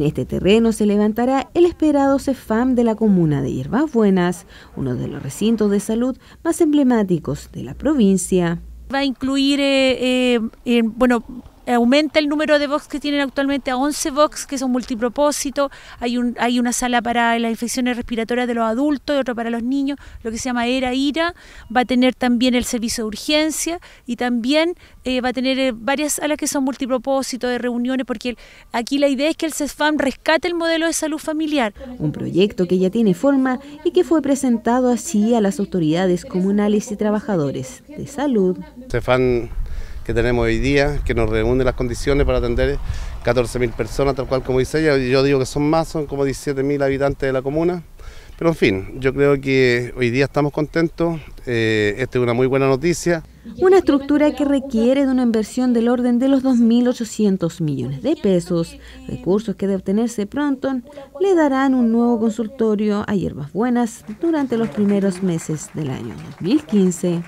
En este terreno se levantará el esperado CEFAM de la comuna de Hierbas Buenas, uno de los recintos de salud más emblemáticos de la provincia. Va a incluir, eh, eh, bueno, eh, aumenta el número de box que tienen actualmente a 11 box que son multipropósitos, hay, un, hay una sala para las infecciones respiratorias de los adultos y otra para los niños, lo que se llama ERA IRA, va a tener también el servicio de urgencia y también eh, va a tener eh, varias salas que son multipropósitos de reuniones porque aquí la idea es que el CESFAM rescate el modelo de salud familiar. Un proyecto que ya tiene forma y que fue presentado así a las autoridades comunales y trabajadores de salud. CESFAM que tenemos hoy día, que nos reúne las condiciones para atender 14.000 personas, tal cual como dice ella. Yo digo que son más, son como 17.000 habitantes de la comuna. Pero en fin, yo creo que hoy día estamos contentos, eh, esta es una muy buena noticia. Una estructura que requiere de una inversión del orden de los 2.800 millones de pesos, recursos que de obtenerse pronto le darán un nuevo consultorio a Hierbas Buenas durante los primeros meses del año 2015.